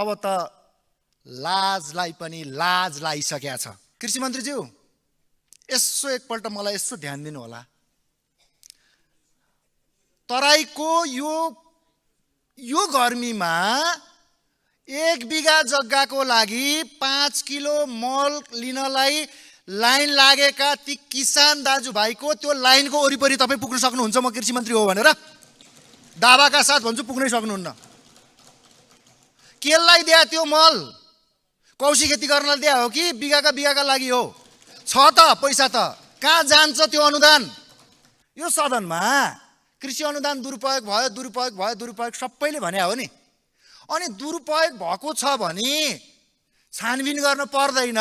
अब त लाजलाई पनि लाज लाइसकेका छ कृषि मन्त्रीज्यू यसो एकपल्ट मलाई यसो ध्यान दिनु होला तराईको यो यो गर्मीमा एक बिघा जग्गाको लागि पाँच किलो मल लिनलाई लाइन लागेका ती किसान दाजुभाइको त्यो लाइनको वरिपरि तपाईँ पुग्न सक्नुहुन्छ म कृषि मन्त्री हो भनेर दावाका साथ भन्छु पुग्नै सक्नुहुन्न केलाई दिए त्यो मल कौशी खेती गर्नलाई दिए हो कि बिगाका बिगाका लागि हो छ त पैसा त कहाँ जान्छ त्यो अनुदान यो सदनमा कृषि अनुदान दुरुपयोग भयो दुरुपयोग भयो दुरुपयोग सबैले भने हो नि अनि दुरुपयोग भएको छ भने छानबिन गर्न पर्दैन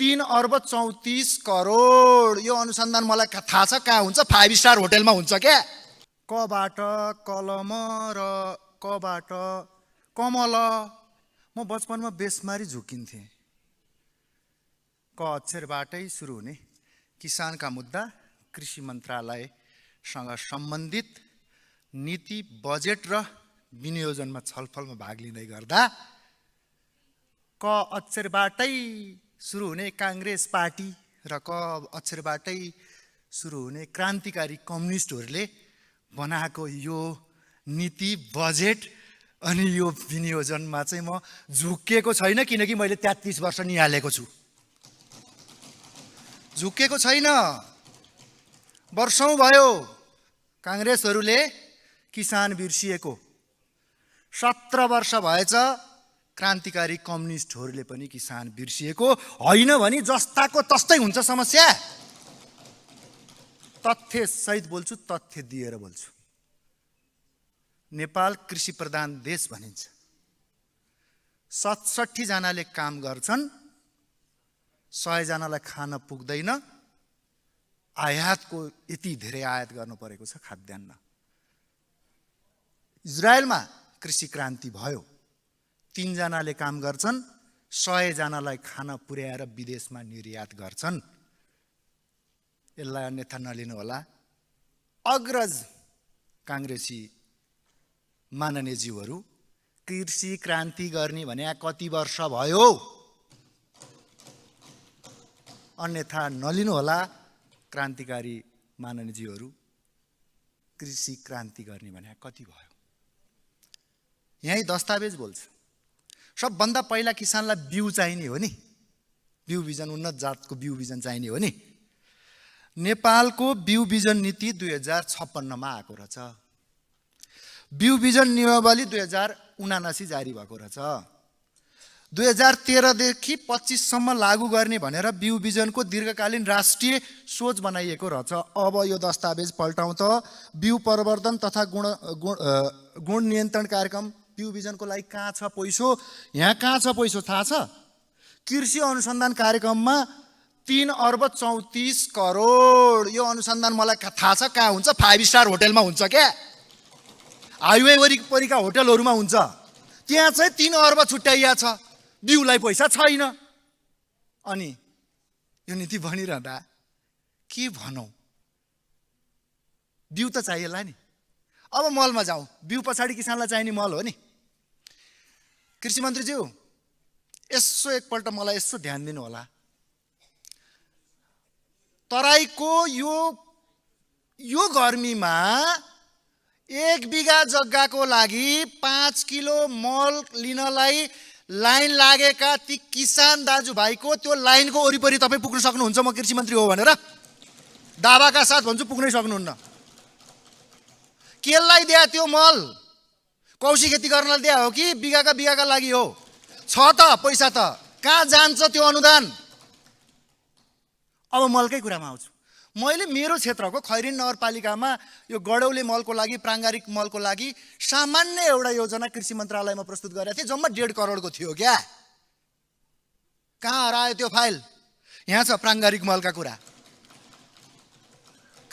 तिन अर्ब चौतिस करोड यो अनुसन्धान मलाई थाहा छ कहाँ हुन्छ फाइभ स्टार होटेलमा हुन्छ क्या कबाट कलम र कबाट कमल म बचपनमा बेसमारी झुकिन्थेँ क अक्षरबाटै सुरु हुने किसानका मुद्दा कृषि मन्त्रालयसँग सम्बन्धित नीति बजेट र विनियोजनमा छलफलमा भाग लिँदै गर्दा क अक्षरबाटै सुरु हुने काङ्ग्रेस पार्टी र क अक्षरबाटै सुरु हुने क्रान्तिकारी कम्युनिस्टहरूले बनाएको यो नीति बजेट अनि यो विनियोजनमा चाहिँ म झुक्किएको छैन किनकि मैले तेत्तिस वर्ष निहालेको छु झुक्किएको छैन वर्षौँ भयो काङ्ग्रेसहरूले किसान बिर्सिएको सत्र वर्ष भएछ क्रान्तिकारी कम्युनिस्टहरूले पनि किसान बिर्सिएको होइन भने जस्ताको तस्तै हुन्छ समस्या तथ्य तथ्यसहित बोल्छु तथ्य दिएर बोल्छु नेपाल कृषि प्रधान देश भनिन्छ सतसट्ठीजनाले काम गर्छन् सयजनालाई खान पुग्दैन आयातको यति धेरै आयात गर्नु परेको छ खाद्यान्न इजरायलमा कृषि क्रान्ति भयो तिनजनाले काम गर्छन् सयजनालाई खान पुर्याएर विदेशमा निर्यात गर्छन् यसलाई अन्यथा नलिनुहोला अग्रज काङ्ग्रेसी माननीय जीवहरू कृषि क्रान्ति गर्ने भने कति वर्ष भयो अन्यथा नलिनुहोला क्रान्तिकारी जीवहरू कृषि क्रान्ति गर्ने भने कति भयो यहीँ दस्तावेज बोल्छ सबभन्दा पहिला किसानलाई बिउ चाहिने हो नि बिउ बिजन उन्नत जातको बिउ बिजन चाहिने हो नि नेपालको बिउ बिजन नीति दुई हजार छप्पन्नमा आएको रहेछ बिउ बिजन नियमावली दुई हजार उनासी जारी भएको रहेछ दुई हजार तेह्रदेखि पच्चिससम्म लागू गर्ने भनेर बिउ बिजनको दीर्घकालीन राष्ट्रिय सोच बनाइएको रहेछ अब यो दस्तावेज पल्टाउँ त बिउ प्रवर्धन तथा गुण गुण गुण नियन्त्रण कार्यक्रम बिउ बिजनको लागि कहाँ छ पैसो यहाँ कहाँ छ पैसो थाहा छ कृषि अनुसन्धान कार्यक्रममा तिन अर्ब चौतिस करोड यो अनुसन्धान मलाई थाहा छ कहाँ हुन्छ फाइभ स्टार होटेलमा हुन्छ क्या हाइवे वरिपरिका होटलहरूमा हुन्छ त्यहाँ चाहिँ तिन अर्ब छुट्याइया छ बिउलाई पैसा छैन अनि यो नीति भनिरहँदा के भनौँ बिउ त चाहिएला नि अब मलमा जाऊ बिउ पछाडि किसानलाई चाहिने मल हो नि कृषि मन्त्रीज्यू यसो एकपल्ट मलाई यसो ध्यान दिनु होला तराईको यो यो गर्मीमा एक बिघा जग्गाको लागि पाँच किलो मल लिनलाई लाइन लागेका ती किसान दाजुभाइको त्यो लाइनको वरिपरि तपाईँ पुग्न सक्नुहुन्छ म कृषि मन्त्री हो भनेर दावाका साथ भन्छु पुग्नै सक्नुहुन्न केललाई दिया त्यो मल कौशी खेती गर्नलाई दिया हो कि बिगाका बिगाका लागि हो छ त पैसा त कहाँ जान्छ त्यो अनुदान अब मलकै कुरामा आउँछु मैले मेरो क्षेत्रको खैरिन नगरपालिकामा यो गडौले मलको लागि प्राङ्गारिक मलको लागि सामान्य एउटा योजना कृषि मन्त्रालयमा प्रस्तुत गरेको थिएँ जम्मा डेढ करोडको थियो क्या कहाँ हरायो त्यो फाइल यहाँ छ प्राङ्गारिक मलका कुरा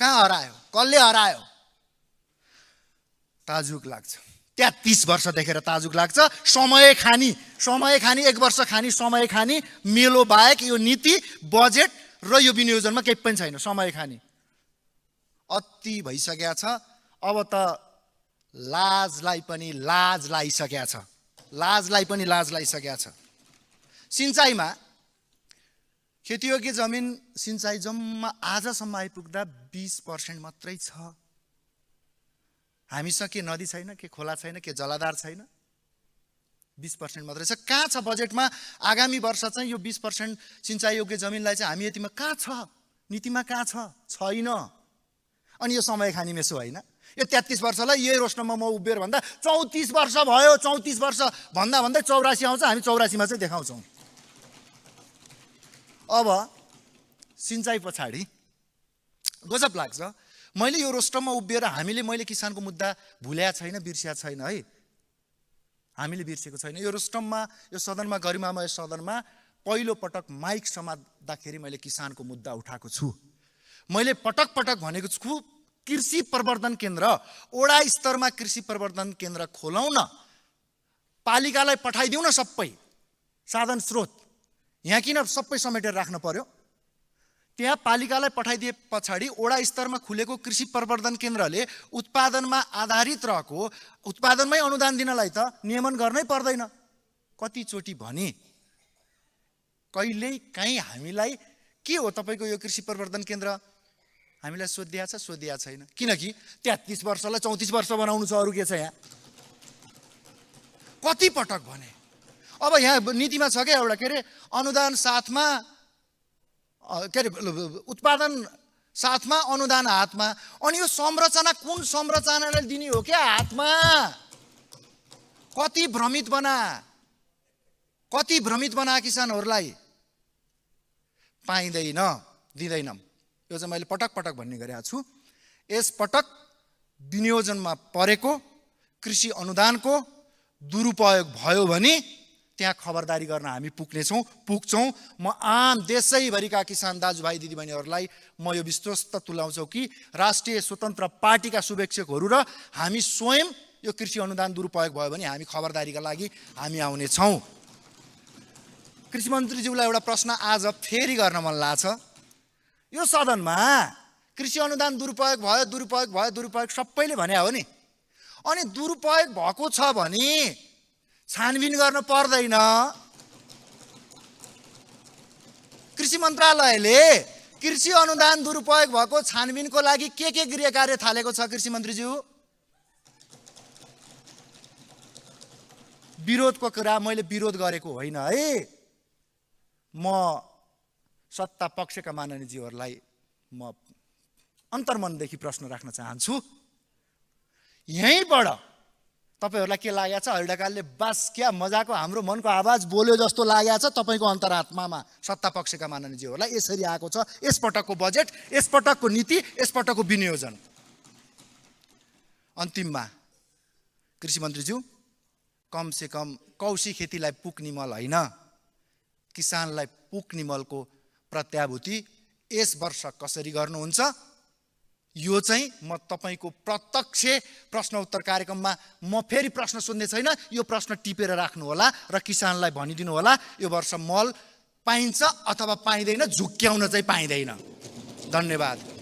कहाँ हरायो कसले हरायो ताजुक लाग्छ त्यहाँ तिस वर्ष देखेर ताजुक लाग्छ समय खानी समय खानी एक वर्ष खानी समय खानी मेलो बाहेक यो नीति बजेट र यो विनियोजनमा केही पनि छैन समय खाने अति भइसकेका छ अब त लाजलाई पनि लाज लाइसकेका छ लाजलाई पनि लाज लाइसकेका छ सिँचाइमा खेतीयोग्य जमिन सिँचाइ जम्मा आजसम्म आइपुग्दा बिस पर्सेन्ट मात्रै छ हामीसँग के नदी छैन के खोला छैन के जलाधार छैन बिस पर्सेन्ट मात्रै छ कहाँ छ बजेटमा आगामी वर्ष चाहिँ यो बिस पर्सेन्ट योग्य जमिनलाई चाहिँ हामी यतिमा कहाँ छ नीतिमा कहाँ छ छैन अनि यो समय खाने मेसो होइन यो तेत्तिस वर्षलाई यही रोस्नमा म उभिएर भन्दा चौतिस वर्ष भयो चौतिस वर्ष भन्दा भन्दै चौरासी आउँछ हामी चौरासीमा चाहिँ देखाउँछौँ अब सिँचाइ पछाडि गजब लाग्छ मैले यो रोस्टममा उभिएर हामीले मैले किसानको मुद्दा भुल्या छैन बिर्स्या छैन है हामीले बिर्सेको छैन यो रुस्टममा यो सदनमा गरिमामय सदनमा पहिलो पटक माइक समात्दाखेरि मैले किसानको मुद्दा उठाएको छु मैले पटक पटक भनेको छु कृषि प्रवर्धन केन्द्र ओडा स्तरमा कृषि प्रवर्धन केन्द्र खोलाउन पालिकालाई पठाइदिउँ न सबै साधन स्रोत यहाँ किन सबै समेटेर राख्नु पर्यो त्यहाँ पालिकालाई पठाइदिए पछाडि ओडा स्तरमा खुलेको कृषि प्रवर्धन केन्द्रले उत्पादनमा आधारित रहेको उत्पादनमै अनुदान दिनलाई त नियमन गर्नै पर्दैन कतिचोटि भने कहिल्यै काहीँ हामीलाई के हो तपाईँको यो कृषि प्रवर्धन केन्द्र हामीलाई सोधिया छ सोधिया छैन किनकि तेत्तिस वर्षलाई चौतिस वर्ष बनाउनु छ अरू के छ यहाँ कति पटक भने अब यहाँ नीतिमा छ क्या एउटा के अरे अनुदान साथमा के अरे उत्पादन साथमा अनुदान हातमा अनि यो संरचना कुन संरचनाले दिने हो क्या हातमा कति भ्रमित बना कति भ्रमित बना किसानहरूलाई पाइँदैन दिँदैन यो चाहिँ मैले पटक पटक भन्ने गरेको छु यस पटक विनियोजनमा परेको कृषि अनुदानको दुरुपयोग भयो भने त्यहाँ खबरदारी गर्न हामी पुग्नेछौँ पुग्छौँ म आम देशैभरिका किसान दाजुभाइ दिदीबहिनीहरूलाई म यो विश्वस्त तुलाउँछौँ कि राष्ट्रिय स्वतन्त्र पार्टीका शुभेक्षकहरू र हामी स्वयं यो कृषि अनुदान दुरुपयोग भयो भने हामी खबरदारीका लागि हामी आउनेछौँ कृषि मन्त्रीज्यूलाई एउटा प्रश्न आज फेरि गर्न मन लाग्छ यो सदनमा कृषि अनुदान दुरुपयोग भयो दुरुपयोग भयो दुरुपयोग सबैले भने हो नि अनि दुरुपयोग भएको छ भने छानबिन गर्न पर्दैन कृषि मन्त्रालयले कृषि अनुदान दुरुपयोग भएको छानबिनको लागि के के गृह कार्य थालेको छ कृषि मन्त्रीज्यू विरोधको कुरा मैले विरोध गरेको होइन है म सत्ता पक्षका माननीयज्यूहरूलाई म अन्तर्मनदेखि प्रश्न राख्न चाहन्छु यहीँबाट तपाईँहरूलाई के लागेको छ हरिडकालले बास क्या मजाको हाम्रो मनको आवाज बोल्यो जस्तो लागेको छ तपाईँको अन्तरात्मामा सत्ता पक्षका माननीयजीहरूलाई यसरी आएको छ यसपटकको बजेट यसपटकको नीति यसपटकको विनियोजन अन्तिममा कृषि मन्त्रीज्यू कमसे कम कौशी खेतीलाई पुग्ने मल होइन किसानलाई पुग्ने मलको प्रत्याभूति यस वर्ष कसरी गर्नुहुन्छ यो चाहिँ म तपाईँको प्रत्यक्ष प्रश्नोत्तर कार्यक्रममा म फेरि प्रश्न सोध्ने छैन यो प्रश्न टिपेर राख्नुहोला र किसानलाई भनिदिनु होला यो वर्ष मल पाइन्छ अथवा पाइँदैन झुक्क्याउन चाहिँ पाइँदैन धन्यवाद